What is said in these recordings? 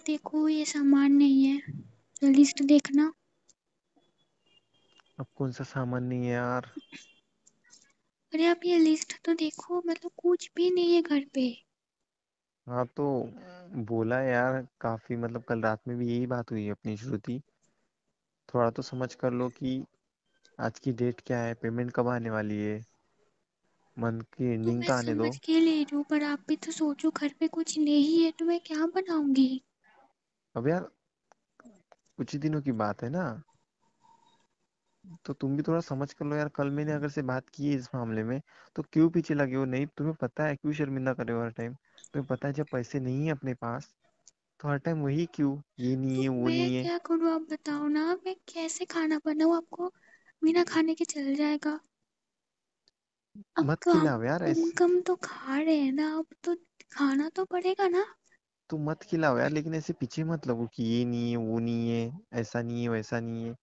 पास देखो ये सामान नहीं है जल्दी से देखना अब कौन सा सामान नहीं है यार अरे आप ये लिस्ट तो देखो मतलब कुछ भी नहीं है घर पे हाँ तो बोला यार काफी मतलब कल रात में भी यही बात हुई है अपनी श्रुति थोड़ा तो समझ कर लो कि आज की डेट क्या है पेमेंट कब आने वाली है मंथ की तो एंडिंग मैं का तो आने दो समझ के ले रही हूँ पर आप भी तो सोचो घर पे कुछ नहीं है तो मैं क्या बनाऊंगी अब यार कुछ ही दिनों की बात है ना तो तुम भी थोड़ा समझ कर लो यार कल मैंने अगर से बात की है इस मामले में तो क्यों पीछे लगे हो नहीं तुम्हें पता है क्यों शर्मिंदा करे हो हर टाइम तुम्हें पता है जब पैसे नहीं है अपने पास तो हर टाइम वही क्यों ये नहीं है वो नहीं है क्या करूँ आप बताओ ना मैं कैसे खाना बनाऊ आपको बिना खाने के चल जाएगा अब मत तो खिलाओ यार कम तो खा रहे हैं ना अब तो खाना तो पड़ेगा ना तू मत खिलाओ यार लेकिन ऐसे पीछे मत लगो कि ये नहीं है वो नहीं है ऐसा नहीं है वैसा नहीं है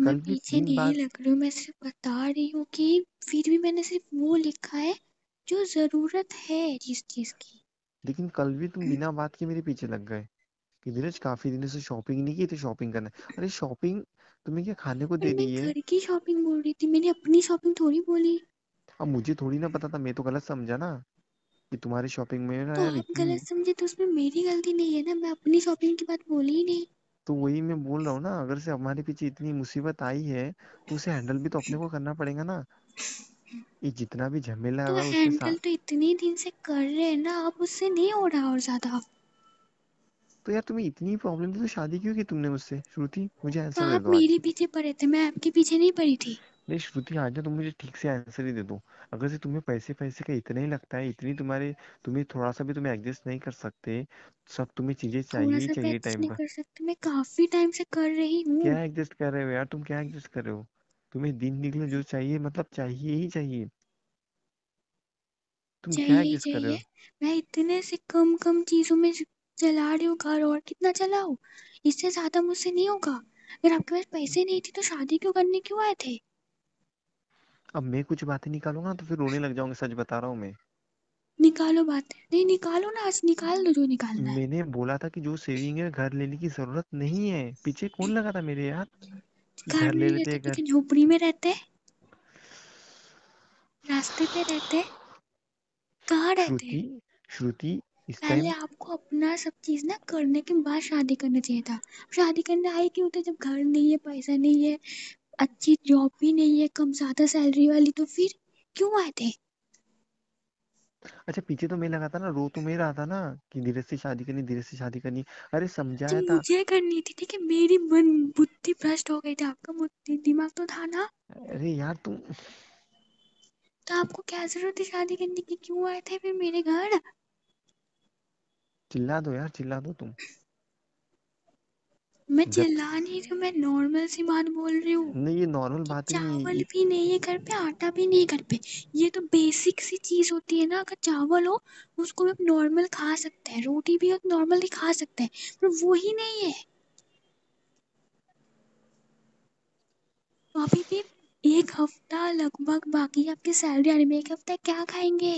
मैं कल पीछे तीन नहीं बार... लग रही हूँ मैं सिर्फ बता रही हूँ कि फिर भी मैंने सिर्फ वो लिखा है जो जरूरत है जिस चीज की लेकिन कल भी तुम हम्म। बिना बात के मेरे पीछे लग गए कि धीरज काफी दिनों से शॉपिंग नहीं की तो शॉपिंग करना है अरे शॉपिंग तुम्हें क्या खाने को दे मैं दी है घर की शॉपिंग बोल रही थी मैंने अपनी शॉपिंग थोड़ी बोली अब मुझे थोड़ी ना पता था मैं तो गलत समझा ना कि तुम्हारी शॉपिंग में ना तो यार आप गलत समझे तो उसमें मेरी गलती नहीं है ना मैं अपनी शॉपिंग की बात बोली ही नहीं तो वही मैं बोल रहा हूँ ना अगर से हमारे पीछे इतनी मुसीबत आई है तो उसे हैंडल भी तो अपने को करना पड़ेगा ना ये जितना भी झमेला तो हैंडल तो इतने दिन से कर रहे हैं ना अब उससे नहीं हो रहा और ज्यादा तो यार तुम्हें इतनी प्रॉब्लम थी तो शादी क्यों की तुमने मुझसे श्रुति मुझे आंसर तो दे दो आप मेरे पीछे पड़े थे मैं आपके पीछे नहीं पड़ी थी नहीं श्रुति आज जाओ तुम मुझे ठीक से आंसर ही दे दो अगर से तुम्हें पैसे पैसे का इतना ही लगता है इतनी तुम्हारे तुम्हें थोड़ा सा भी तुम्हें एडजस्ट नहीं कर सकते सब तुम्हें चीजें चाहिए ही चाहिए टाइम पर कर सकते मैं काफी टाइम से कर रही हूँ क्या एडजस्ट कर रहे हो यार तुम क्या एडजस्ट कर रहे हो तुम्हें दिन निकले जो चाहिए मतलब चाहिए ही चाहिए तुम क्या चाहिए, एडजस्ट कर रहे हो चाहिए मैं इतने से कम कम चीजों में चला रही हूँ घर और कितना चलाओ इससे ज्यादा मुझसे नहीं होगा अगर आपके पास पैसे नहीं थे तो शादी क्यों करने क्यों आए थे अब मैं कुछ बातें निकालूंगा तो फिर रोने लग जाऊंगा सच बता रहा हूँ मैं निकालो बातें नहीं निकालो ना आज निकाल दो जो निकालना है मैंने बोला था कि जो सेविंग है घर लेने की जरूरत नहीं है पीछे कौन लगा था मेरे यार घर ले लेते हैं घर झोपड़ी में रहते रास्ते पे रहते हैं कहाँ रहते हैं श्रुति इस पहले आपको अपना सब चीज ना करने के बाद शादी करना चाहिए था शादी करने आई क्यों थे जब घर नहीं है पैसा नहीं है अच्छी जॉब भी नहीं है कम ज्यादा सैलरी वाली तो फिर क्यों आए थे अच्छा पीछे तो मैं लगा था ना रो तो मैं रहा था ना कि धीरे से शादी करनी धीरे से शादी करनी अरे समझाया था मुझे करनी थी ठीक है मेरी मन बुद्धि भ्रष्ट हो गई थी आपका बुद्धि दिमाग तो था ना अरे यार तुम तो आपको क्या जरूरत है शादी करने की क्यों आए थे फिर मेरे घर चिल्ला दो यार चिल्ला दो तुम मैं चिल्ला नहीं रही हूँ मैं नॉर्मल सी बात बोल रही हूँ नहीं ये नॉर्मल बात ही नहीं चावल भी नहीं है घर पे आटा भी नहीं है घर पे ये तो बेसिक सी चीज होती है ना अगर चावल हो उसको हम नॉर्मल खा सकते हैं रोटी भी हम नॉर्मल तो ही खा सकते हैं पर वो ही नहीं है अभी भी एक हफ्ता लगभग बाकी आपके सैलरी आने में एक हफ्ता क्या खाएंगे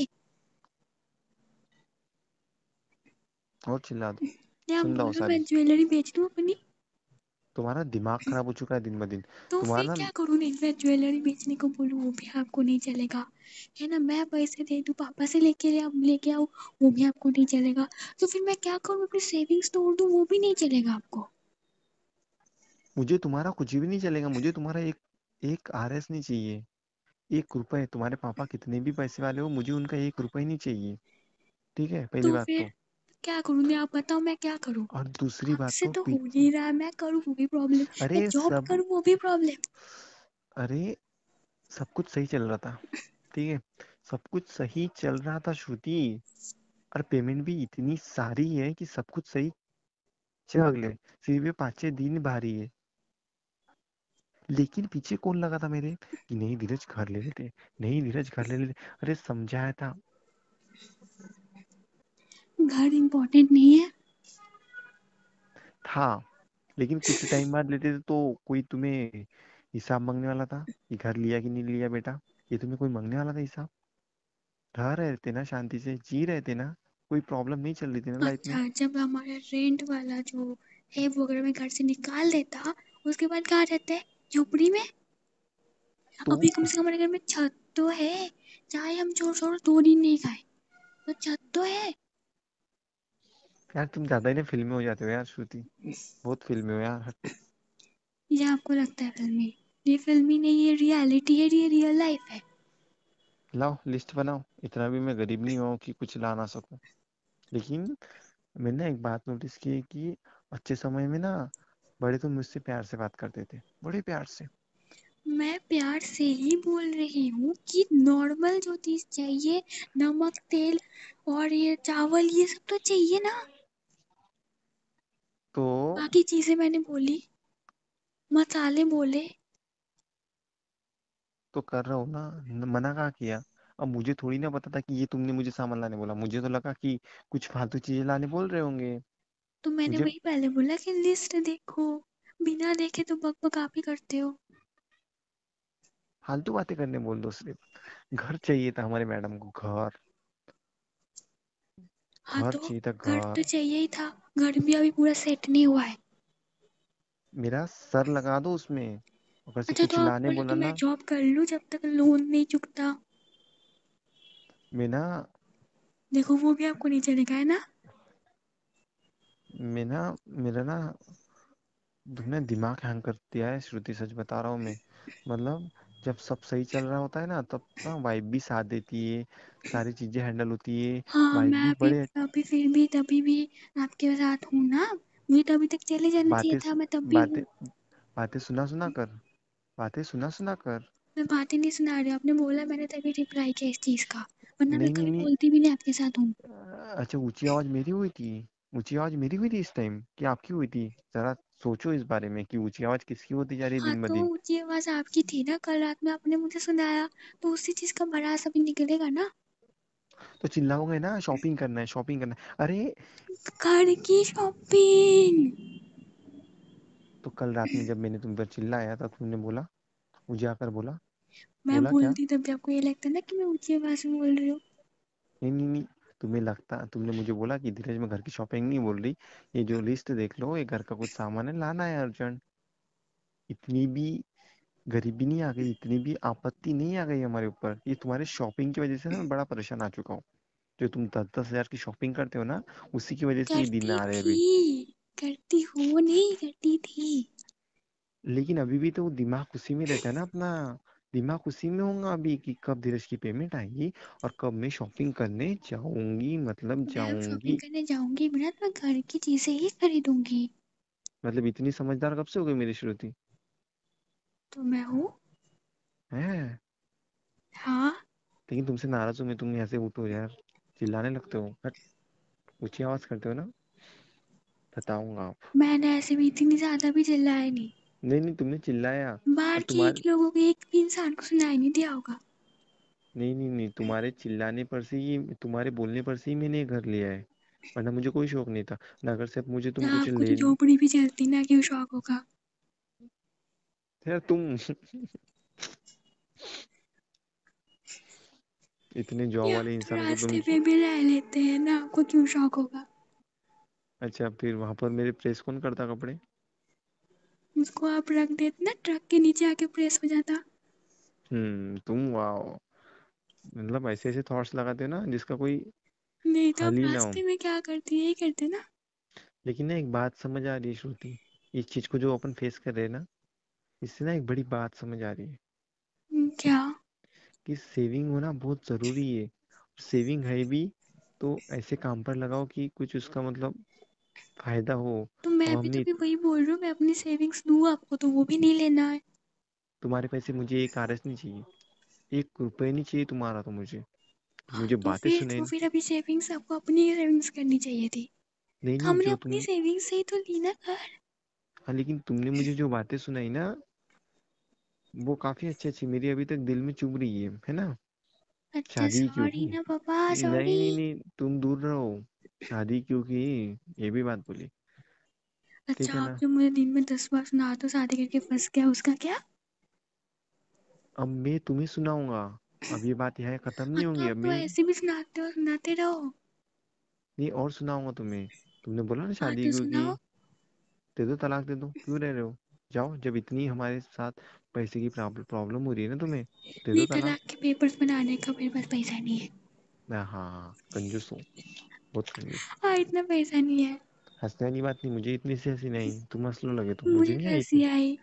और चिल्ला दो मैं ज्वेलरी बेच दू अपनी तुम्हारा दिमाग खराब हो चुका है दिन ब दिन तो तुम्हारा क्या करूँ मैं ज्वेलरी बेचने को बोलूँ वो भी आपको नहीं चलेगा है ना मैं पैसे दे दूँ पापा से लेके ले, लेके आओ वो भी आपको नहीं चलेगा तो फिर मैं क्या करूँ अपनी सेविंग्स तोड़ दूँ वो भी नहीं चलेगा आपको मुझे तुम्हारा कुछ भी नहीं चलेगा मुझे तुम्हारा एक एक आर एस नहीं चाहिए एक रुपए तुम्हारे पापा कितने भी पैसे वाले हो मुझे उनका एक रुपए नहीं चाहिए ठीक है पहली तो बात तो क्या करूंगी आप बताओ मैं क्या करूँ और दूसरी बात तो, तो हो नहीं रहा मैं करूँ वो भी प्रॉब्लम अरे जॉब सब... करूँ वो भी प्रॉब्लम अरे सब कुछ सही चल रहा था ठीक है सब कुछ सही चल रहा था श्रुति और पेमेंट भी इतनी सारी है कि सब कुछ सही अगले सिर्फ पाँच छह दिन भारी है लेकिन पीछे कौन लगा था मेरे कि नहीं धीरज घर ले लेते नहीं धीरज घर ले लेते अरे समझाया था घर इम्पोर्टेंट नहीं है था लेकिन कुछ टाइम बाद लेते थे तो कोई तुम्हें हिसाब मांगने वाला था कि घर लिया कि नहीं लिया बेटा ये तुम्हें कोई मांगने वाला था हिसाब रह रहे थे ना शांति से जी रहे थे ना कोई प्रॉब्लम नहीं चल रही थी ना लाइफ अच्छा, में जब हमारा रेंट वाला जो है वो अगर मैं घर से निकाल देता उसके बाद कहाँ रहते हैं झोपड़ी में तो, अभी कम से कम हमारे घर में छत तो है चाहे हम छोड़ छोड़ दो दिन नहीं खाए तो छत तो है यार तुम ज्यादा ही ना फिल्मी हो जाते हो यार श्रुति बहुत फिल्मी हो यार ये आपको लगता है फिल्मी ये फिल्मी नहीं ये रियलिटी है ये रियल लाइफ है लाओ लिस्ट बनाओ इतना भी मैं गरीब नहीं हूँ कि कुछ ला ना सकूं लेकिन मैंने एक बात नोटिस की कि अच्छे समय में ना बड़े तो मुझसे प्यार से बात करते थे बड़े प्यार से मैं प्यार से ही बोल रही हूँ कि नॉर्मल जो चीज़ चाहिए नमक तेल और ये चावल ये सब तो चाहिए ना तो बाकी चीजें मैंने बोली मसाले बोले तो कर रहा हूँ ना मना कहा किया अब मुझे थोड़ी ना पता था कि ये तुमने मुझे सामान लाने बोला मुझे तो लगा कि कुछ फालतू चीजें लाने बोल रहे होंगे तो मैंने मुझे वही पहले बोला कि लिस्ट देखो बिना देखे तो बक बक आप ही करते हो फालतू बातें करने बोल दो सिर्फ घर चाहिए था हमारे मैडम को घर हाँ घर तो चाहिए था घर तो घर तो चाहिए ही था घर में अभी पूरा सेट नहीं हुआ है मेरा सर लगा दो उसमें अगर से अच्छा कुछ तो लाने बोला ना मैं जॉब कर लूं जब तक लोन नहीं चुकता मीना देखो वो भी आपको नीचे लिखा है ना मीना मेरा ना तुमने दिमाग हैंग कर दिया है श्रुति सच बता रहा हूँ मैं मतलब जब सब सही चल रहा होता है ना तब ना वाइफ भी साथ देती है सारी चीजें हैंडल होती है हाँ वाइफ मैं भी अभी बड़े अभी फिर भी तभी भी आपके साथ हूँ ना मुझे तो अभी तक चले जाना चाहिए बातें था मैं तब भी बातें हूँ बातें सुना सुना कर बातें सुना सुना कर मैं बातें नहीं सुना रही आपने बोला मैंने तभी रिप्लाई किया इस चीज का वरना मैं नहीं, कभी नहीं। बोलती भी नहीं आपके साथ हूँ अच्छा ऊंची आवाज मेरी हुई थी ऊंची आवाज मेरी हुई थी इस टाइम कि आपकी हुई थी जरा सोचो इस बारे में कि ऊंची आवाज किसकी होती जा रही है हाँ, दिन ब तो दिन ऊंची आवाज आपकी थी ना कल रात में आपने मुझे सुनाया तो उसी चीज का बड़ा सा भी निकलेगा ना तो चिल्लाओगे ना शॉपिंग करना है शॉपिंग करना है अरे घर की शॉपिंग तो कल रात में जब मैंने तुम पर चिल्लाया था तुमने बोला मुझे आकर बोला मैं बोला बोलती तब भी आपको ये लगता ना कि मैं ऊंची आवाज में बोल रही हूँ नहीं नहीं नहीं तुम्हें लगता तुमने मुझे बोला कि धीरज मैं घर की शॉपिंग नहीं बोल रही ये जो लिस्ट देख लो ये घर का कुछ सामान है लाना है अर्जेंट इतनी भी गरीबी नहीं आ गई इतनी भी आपत्ति नहीं आ गई हमारे ऊपर ये तुम्हारे शॉपिंग की वजह से ना बड़ा परेशान आ चुका हूँ जो तुम दस दस हजार की शॉपिंग करते हो ना उसी की वजह से ये दिन आ रहे अभी करती हूँ नहीं करती थी लेकिन अभी भी तो दिमाग उसी में रहता है ना अपना दिमाग उसी में होगा अभी कि कब धीरज की पेमेंट आएगी और कब मैं शॉपिंग करने जाऊंगी मतलब जाऊंगी करने जाऊंगी मेरा तो घर की चीजें ही खरीदूंगी मतलब इतनी समझदार कब से हो गई मेरी श्रुति तो मैं हूँ है हाँ लेकिन तुमसे नाराज हूँ मैं तुम ऐसे उठो यार चिल्लाने लगते हो ऊंची आवाज करते हो ना बताऊंगा मैंने ऐसे भी इतनी ज्यादा भी चिल्लाया नहीं नहीं नहीं तुमने चिल्लाया बाहर के एक लोगों को एक भी इंसान को सुनाई नहीं दिया होगा नहीं नहीं नहीं तुम्हारे चिल्लाने पर से ही तुम्हारे बोलने पर से ही मैंने घर लिया है वरना मुझे कोई शौक नहीं था ना अगर से मुझे तुम कुछ ले झोपड़ी भी चलती ना क्यों शौक होगा यार तुम इतने जॉब वाले तो इंसान को तो तुम रास्ते पे भी ले लेते हैं ना आपको क्यों शौक होगा अच्छा फिर वहां पर मेरे प्रेस कौन करता कपड़े उसको आप रख देते ना ट्रक के नीचे आके प्रेस हो जाता हम्म तुम वाओ मतलब ऐसे ऐसे थॉट्स लगाते हो ना जिसका कोई नहीं तो आप हल ही ना हो रास्ते में क्या करती यही करते ना लेकिन ना एक बात समझ आ रही है श्रुति इस चीज को जो अपन फेस कर रहे हैं ना इससे ना एक बड़ी बात समझ आ रही है हम्म, क्या कि सेविंग होना बहुत जरूरी है सेविंग है भी तो ऐसे काम पर लगाओ कि कुछ उसका मतलब फायदा हो तो मैं अभी हाँ, हमने तो भी वही बोल रही हूँ मैं अपनी सेविंग्स दूँ आपको तो वो भी नहीं लेना है तुम्हारे पैसे मुझे एक आरस नहीं चाहिए एक रुपये नहीं चाहिए तुम्हारा तो मुझे हाँ, मुझे तो बातें फिर, सुनाई तो फिर अभी सेविंग्स आपको अपनी सेविंग्स करनी चाहिए थी नहीं नहीं हमने जो अपनी सेविंग्स से ही तो ली ना कार हाँ लेकिन तुमने मुझे जो बातें सुनाई ना वो काफी अच्छी अच्छी मेरी अभी तक दिल में चुभ रही है है ना अच्छा शादी की सॉरी ना पापा नहीं नहीं नहीं तुम दूर रहो शादी क्यों की ये भी बात बोली अच्छा आप जो मुझे दिन में दस बार सुना तो शादी करके फंस गया उसका क्या अब मैं तुम्हें सुनाऊंगा अब ये बात यहाँ खत्म नहीं होगी अब मैं ऐसे भी सुनाते हो सुनाते रहो नहीं और सुनाऊंगा तुम्हें तुमने बोला ना शादी क्यों की दे दो तलाक दे दो क्यों रह रहे हो जाओ जब इतनी हमारे साथ पैसे की प्रॉब्लम हो रही है ना तुम्हें दे दो तलाक के पेपर्स बनाने का मेरे पास पैसा नहीं है हाँ कंजूस हूँ पूछूंगी हाँ इतना पैसा नहीं है हंसने वाली बात नहीं मुझे इतनी सी हंसी नहीं तुम हंस लो लगे तो मुझे, मुझे नहीं हंसी आई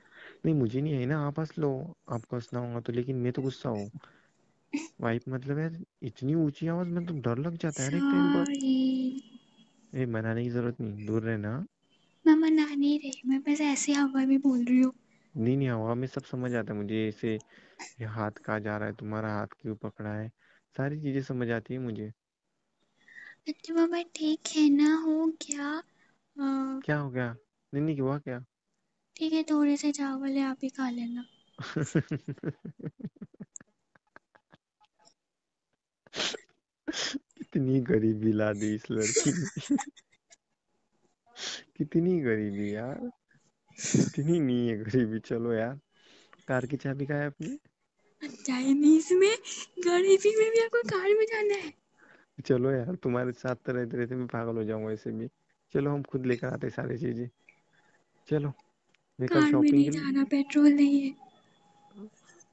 नहीं मुझे नहीं आई ना आप हंस लो आपको हंसना होगा तो लेकिन मैं तो गुस्सा हूँ वाइफ मतलब यार इतनी ऊंची आवाज में मतलब तो डर लग जाता है एक टाइम पर ए मनाने की जरूरत नहीं दूर रहना मैं मना नहीं रही मैं बस ऐसे हवा में बोल रही हूँ नहीं नहीं हवा में सब समझ आता है मुझे ऐसे हाथ कहाँ जा रहा है तुम्हारा हाथ क्यों पकड़ा है सारी चीजें समझ आती है मुझे सत्य मामा ठीक है ना हो क्या आ, हाँ। क्या हो गया नहीं नहीं हुआ क्या ठीक है थोड़े से चावल है आप ही खा लेना कितनी गरीबी ला दी इस लड़की ने कितनी गरीबी यार इतनी नहीं है गरीबी चलो यार कार की चाबी का है अपनी जाए अच्छा, नहीं इसमें गरीबी में भी आपको कार में जाना है चलो यार तुम्हारे साथ तो रहते रहते मैं पागल हो जाऊंगा ऐसे भी चलो हम खुद लेकर आते हैं सारी चीजें चलो कार में शॉपिंग नहीं जाना पेट्रोल नहीं है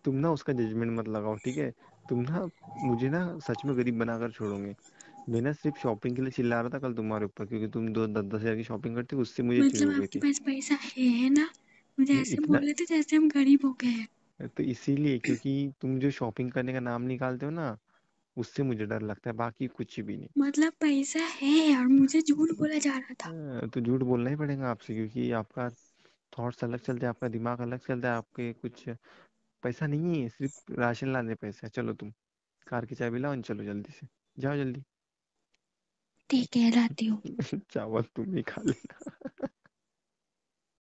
तुम ना उसका जजमेंट मत लगाओ ठीक है तुम ना मुझे ना सच में गरीब बनाकर छोड़ोगे मैं ना सिर्फ शॉपिंग के लिए चिल्ला रहा था कल तुम्हारे ऊपर क्योंकि तुम दो दस दस हजार की शॉपिंग करते हो उससे मुझे चिढ़ मतलब हो गई आपके थी पास पैसा है ना मुझे ऐसे इतना- बोल रहे थे जैसे हम गरीब हो गए हैं तो इसीलिए क्योंकि तुम जो शॉपिंग करने का नाम निकालते हो ना उससे मुझे डर लगता है बाकी कुछ भी नहीं मतलब पैसा है और मुझे झूठ बोला जा रहा था हाँ, तो झूठ बोलना ही पड़ेगा आपसे क्योंकि आपका थॉट्स अलग चलते हैं आपका दिमाग अलग चलता है आपके कुछ पैसा नहीं है सिर्फ राशन लाने पैसा है चलो तुम कार की चाबी लाओ चलो जल्दी से जाओ जल्दी ठीक है लाती हूँ चावल तुम ही खा लेना